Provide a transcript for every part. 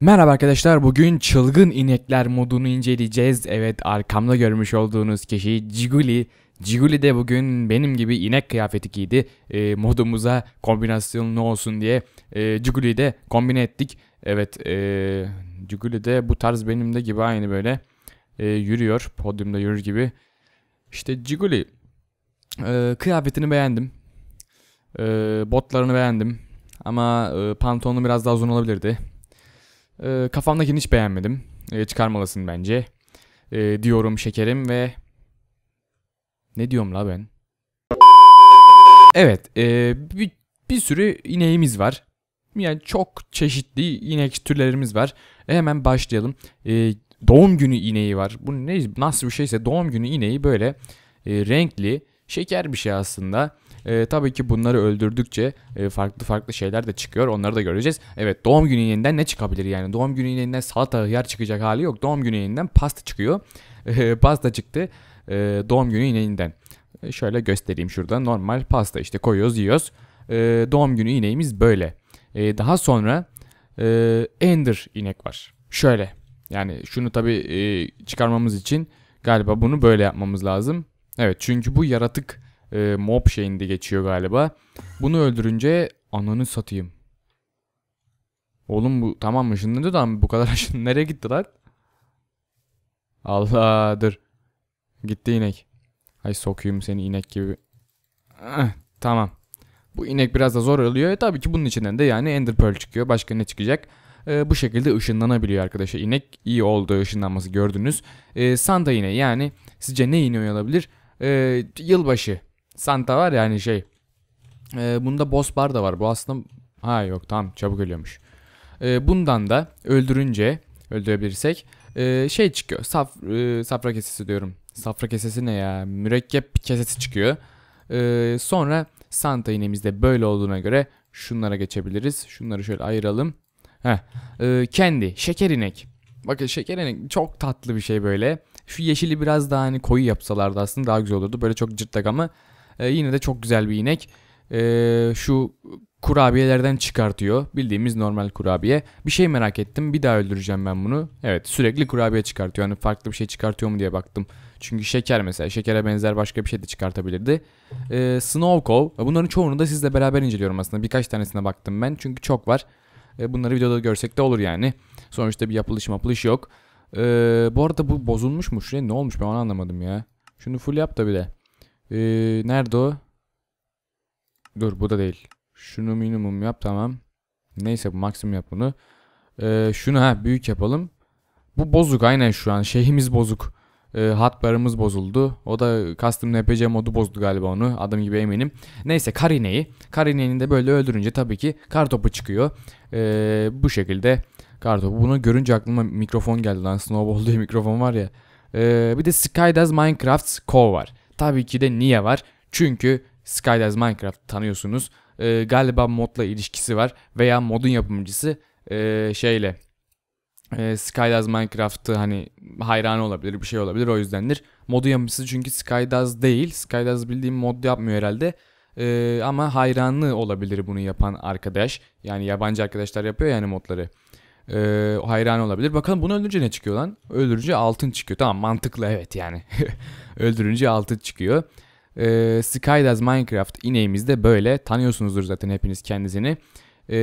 Merhaba arkadaşlar bugün çılgın inekler modunu inceleyeceğiz. Evet arkamda görmüş olduğunuz kişi Ciguli. Ciguli de bugün benim gibi inek kıyafeti giydi. E, modumuza ne olsun diye e, Ciguli'yi de kombine ettik. Evet e, Ciguli de bu tarz benim de gibi aynı böyle e, yürüyor. Podyumda yürür gibi. İşte Ciguli e, kıyafetini beğendim. E, botlarını beğendim. Ama e, pantolonu biraz daha uzun olabilirdi. E, kafamdakini hiç beğenmedim. E, çıkarmalısın bence. E, diyorum şekerim ve... Ne diyorum la ben? Evet. E, bir, bir sürü ineğimiz var. Yani çok çeşitli inek türlerimiz var. E, hemen başlayalım. E, doğum günü ineği var. Bu ne nasıl bir şeyse doğum günü ineği böyle e, renkli şeker bir şey aslında. E, tabii ki bunları öldürdükçe e, farklı farklı şeyler de çıkıyor. Onları da göreceğiz. Evet doğum günü yeniden ne çıkabilir yani? Doğum günü yeniden salata yer çıkacak hali yok. Doğum günü yeniden pasta çıkıyor. E, pasta çıktı e, doğum günü ineğinden. E, şöyle göstereyim şurada normal pasta işte koyuyoruz yiyoruz. E, doğum günü ineğimiz böyle. E, daha sonra e, Ender inek var. Şöyle yani şunu tabii e, çıkarmamız için galiba bunu böyle yapmamız lazım. Evet çünkü bu yaratık e, mob şeyinde geçiyor galiba. Bunu öldürünce ananı satayım. Oğlum bu tamam ışınlanıyor da bu kadar ışın nereye gitti lan? Allah dur. Gitti inek. Ay sokuyum seni inek gibi. Ah, tamam. Bu inek biraz da zor oluyor. E, tabii ki bunun içinden de yani Ender Pearl çıkıyor. Başka ne çıkacak? E, bu şekilde ışınlanabiliyor arkadaşlar. İnek iyi oldu ışınlanması gördünüz. E, sanda ineği yani sizce ne ineği olabilir? E, yılbaşı Santa var yani şey. E, bunda boss bar da var. Bu aslında ha yok tamam çabuk ölüyormuş. E, bundan da öldürünce öldürebilirsek e, şey çıkıyor. Saf, e, safra kesesi diyorum. Safra kesesi ne ya? Mürekkep kesesi çıkıyor. E, sonra Santa iğnemizde böyle olduğuna göre şunlara geçebiliriz. Şunları şöyle ayıralım. Heh. E, kendi şeker inek. Bakın şeker inek çok tatlı bir şey böyle. Şu yeşili biraz daha hani koyu yapsalardı aslında daha güzel olurdu. Böyle çok cırtlak ama e, yine de çok güzel bir inek. E, şu kurabiyelerden çıkartıyor. Bildiğimiz normal kurabiye. Bir şey merak ettim. Bir daha öldüreceğim ben bunu. Evet sürekli kurabiye çıkartıyor. Hani farklı bir şey çıkartıyor mu diye baktım. Çünkü şeker mesela. Şekere benzer başka bir şey de çıkartabilirdi. Ee, Snow Bunların çoğunu da sizle beraber inceliyorum aslında. Birkaç tanesine baktım ben. Çünkü çok var. Ee, bunları videoda görsek de olur yani. Sonuçta bir yapılış mapılış yok. Ee, bu arada bu bozulmuş mu? Şuraya ne olmuş ben onu anlamadım ya. Şunu full yap da bir de. Ee, nerede o? Dur bu da değil. Şunu minimum yap tamam. Neyse bu maksimum yap bunu. Ee, şunu ha büyük yapalım. Bu bozuk aynen şu an. Şeyimiz bozuk. Ee, hardware'ımız bozuldu. O da custom npc modu bozdu galiba onu. Adım gibi eminim. Neyse Karine'yi. Karine'yi de böyle öldürünce tabii ki kartopu çıkıyor. Ee, bu şekilde kartopu. Bunu görünce aklıma mikrofon geldi lan. Snowball diye mikrofon var ya. Ee, bir de Skydive Minecraft Co var. Tabii ki de niye var? Çünkü Skydives Minecraft tanıyorsunuz. E, galiba modla ilişkisi var veya modun yapımcısı e, şeyle e, ee, Skydives Minecraft'ı hani hayranı olabilir bir şey olabilir o yüzdendir. Modu yapımcısı çünkü Skydives değil. Skydives bildiğim mod yapmıyor herhalde. E, ama hayranlı olabilir bunu yapan arkadaş. Yani yabancı arkadaşlar yapıyor yani modları e, hayran olabilir. Bakalım bunu öldürünce ne çıkıyor lan? Öldürünce altın çıkıyor. Tamam mantıklı evet yani. öldürünce altın çıkıyor. E, ee, Skydas Minecraft ineğimiz de böyle. Tanıyorsunuzdur zaten hepiniz kendisini. E,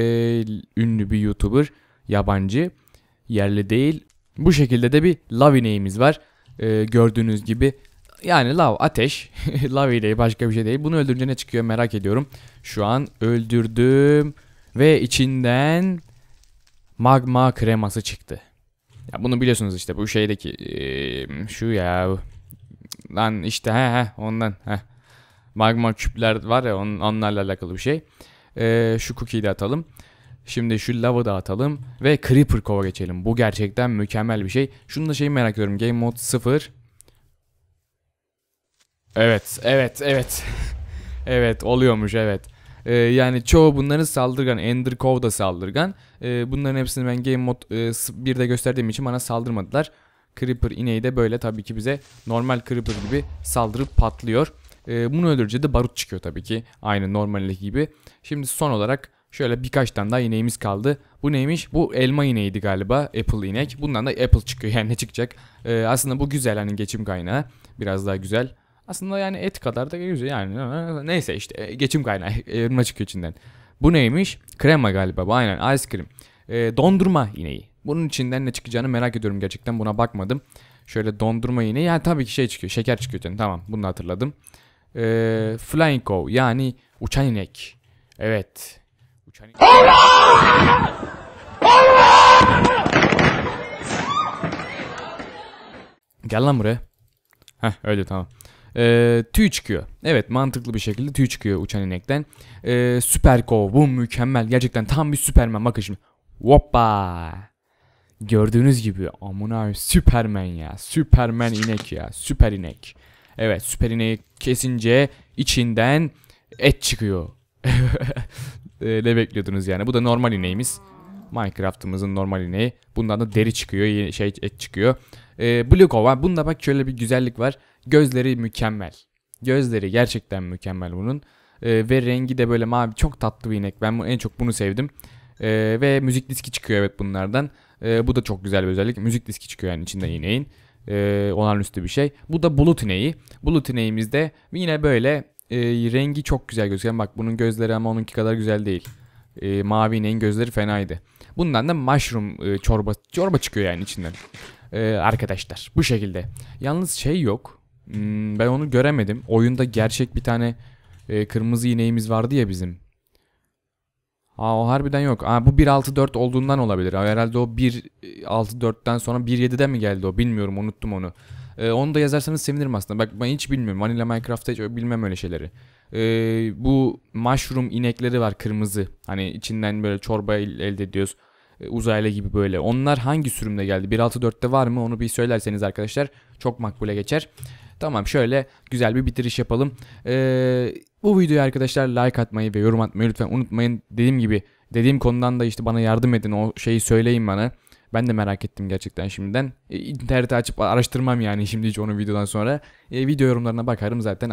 ünlü bir YouTuber. Yabancı. Yerli değil. Bu şekilde de bir lav ineğimiz var. E, gördüğünüz gibi yani lav ateş. lav ile başka bir şey değil. Bunu öldürünce ne çıkıyor merak ediyorum. Şu an öldürdüm. Ve içinden magma kreması çıktı. Ya bunu biliyorsunuz işte bu şeydeki şu ya lan işte he he ondan he. Magma küpler var ya on, onlarla alakalı bir şey. E, şu cookie'yi de atalım. Şimdi şu lava da atalım ve creeper kova geçelim. Bu gerçekten mükemmel bir şey. Şunu da şeyi merak ediyorum. Game mode 0. Evet, evet, evet. evet, oluyormuş evet. E, yani çoğu bunların saldırgan. Ender Cove da saldırgan. E, bunların hepsini ben game mod e, 1'de gösterdiğim için bana saldırmadılar. Creeper ineği de böyle tabii ki bize normal Creeper gibi saldırıp patlıyor. E, bunu öldürünce de barut çıkıyor tabii ki. Aynı normaldeki gibi. Şimdi son olarak şöyle birkaç tane daha ineğimiz kaldı. Bu neymiş? Bu elma ineğiydi galiba. Apple inek. Bundan da Apple çıkıyor yani ne çıkacak? E, aslında bu güzel hani geçim kaynağı. Biraz daha güzel. Aslında yani et kadar da güzel yani. Neyse işte e, geçim kaynağı evrim çıkıyor içinden. Bu neymiş? Krema galiba. Bu aynen ice cream. E, dondurma ineği. Bunun içinden ne çıkacağını merak ediyorum gerçekten. Buna bakmadım. Şöyle dondurma ineği. Yani tabii ki şey çıkıyor. Şeker çıkıyor. içinden tamam bunu da hatırladım. E, flying cow yani uçan inek. Evet. Uçan inek. Allah! Allah! Gel lan buraya. Heh öyle tamam e, tüy çıkıyor. Evet mantıklı bir şekilde tüy çıkıyor uçan inekten. E, süper kov bu mükemmel gerçekten tam bir süpermen bakın şimdi. Hoppa. Gördüğünüz gibi amına süpermen ya süpermen inek ya süper inek. Evet süper ineği kesince içinden et çıkıyor. Ee, ne bekliyordunuz yani bu da normal ineğimiz. Minecraft'ımızın normal ineği. Bundan da deri çıkıyor, şey et çıkıyor. E, Blue Cova. Bunda bak şöyle bir güzellik var. Gözleri mükemmel. Gözleri gerçekten mükemmel bunun. E, ve rengi de böyle mavi çok tatlı bir inek. Ben en çok bunu sevdim. E, ve müzik diski çıkıyor evet bunlardan. E, bu da çok güzel bir özellik. Müzik diski çıkıyor yani içinden ineğin. E, olağanüstü bir şey. Bu da bulut ineği. Bulut ineğimiz de yine böyle e, rengi çok güzel gözüküyor. Bak bunun gözleri ama onunki kadar güzel değil. E, mavi ineğin gözleri fenaydı. Bundan da mushroom e, çorba çorba çıkıyor yani içinden. E, arkadaşlar bu şekilde. Yalnız şey yok. Hmm, ben onu göremedim. Oyunda gerçek bir tane e, kırmızı ineğimiz vardı ya bizim. Aa o harbiden yok. Aa bu 1.6.4 olduğundan olabilir. Herhalde o 1.6.4'ten e, sonra 1.7'de mi geldi o bilmiyorum unuttum onu. Ee, onu da yazarsanız sevinirim aslında. Bak ben hiç bilmiyorum. Vanilla Minecraft'ta hiç bilmem öyle şeyleri. Ee, bu mushroom inekleri var kırmızı. Hani içinden böyle çorba elde ediyoruz. E, uzaylı gibi böyle. Onlar hangi sürümde geldi? 1.6.4'te var mı? Onu bir söylerseniz arkadaşlar çok makbule geçer. Tamam şöyle güzel bir bitiriş yapalım. Ee, bu videoya arkadaşlar like atmayı ve yorum atmayı lütfen unutmayın. Dediğim gibi dediğim konudan da işte bana yardım edin o şeyi söyleyin bana. Ben de merak ettim gerçekten şimdiden. E, interneti açıp araştırmam yani şimdi hiç onu videodan sonra. E, video yorumlarına bakarım zaten